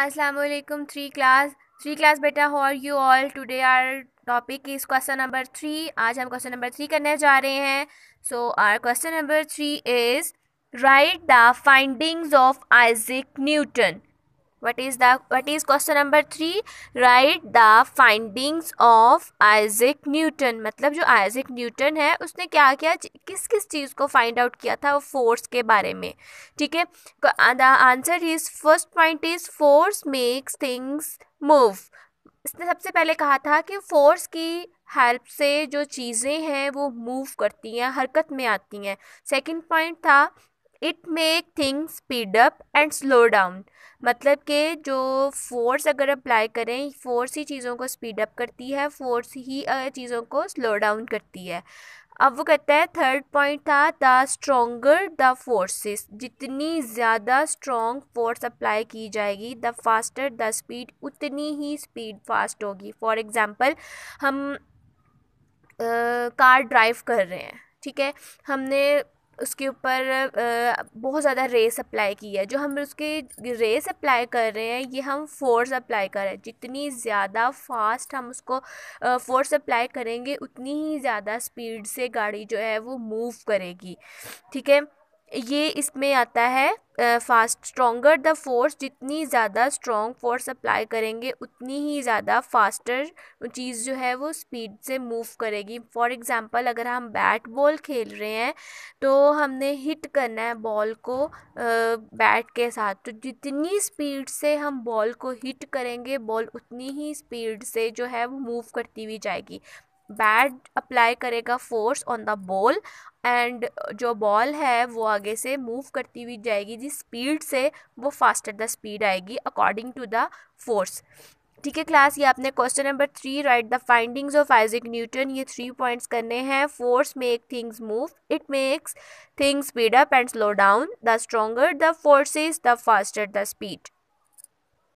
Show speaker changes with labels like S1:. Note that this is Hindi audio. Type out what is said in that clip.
S1: अस्सलाम वालेकुम थ्री क्लास थ्री क्लास बेटा how are you all today our topic is question number three आज हम क्वेश्चन नंबर थ्री करने जा रहे हैं so our question number three is write the findings of Isaac Newton what is the what is question number three write the findings of Isaac Newton मतलब जो आइजिक न्यूटन है उसने क्या किया किस किस चीज़ को फाइंड आउट किया था वो फोर्स के बारे में ठीक है the answer is first point is force makes things move इसने सबसे पहले कहा था कि फोर्स की हेल्प से जो चीज़ें हैं वो मूव करती हैं हरकत में आती हैं सेकेंड पॉइंट था it make thing speed up and slow down मतलब कि जो फोर्स अगर अप्लाई करें फोर्स ही चीज़ों को स्पीड अप करती है फोर्स ही चीज़ों को स्लो डाउन करती है अब वो कहता है थर्ड पॉइंट था द स्ट्रोंगर द फोर्सेस जितनी ज़्यादा स्ट्रॉन्ग फोर्स अप्लाई की जाएगी द फास्टर द स्पीड उतनी ही स्पीड फास्ट होगी फॉर एग्ज़ाम्पल हम कार uh, ड्राइव कर रहे हैं ठीक है हमने उसके ऊपर बहुत ज़्यादा रेस अप्लाई की है जो हम उसके रेस अप्लाई कर रहे हैं ये हम फोर्स अप्लाई कर रहे हैं जितनी ज़्यादा फास्ट हम उसको फोर्स अप्लाई करेंगे उतनी ही ज़्यादा स्पीड से गाड़ी जो है वो मूव करेगी ठीक है ये इसमें आता है फास्ट स्ट्रोंगर द फोर्स जितनी ज़्यादा स्ट्रॉन्ग फोर्स अप्लाई करेंगे उतनी ही ज़्यादा फास्टर चीज़ जो है वो स्पीड से मूव करेगी फॉर एग्ज़ाम्पल अगर हम बैट बॉल खेल रहे हैं तो हमने हिट करना है बॉल को बैट के साथ तो जितनी स्पीड से हम बॉल को हिट करेंगे बॉल उतनी ही स्पीड से जो है वो मूव करती हुई जाएगी बैट अप्लाई करेगा force on the ball and जो बॉल है वो आगे से मूव करती हुई जाएगी जिस स्पीड से वो फास्टर द स्पीड आएगी अकॉर्डिंग टू द फोर्स ठीक है क्लास ये आपने question number three write the findings of Isaac Newton ये थ्री पॉइंट्स करने हैं force make things move it makes things speed up and slow down the stronger the is the faster the speed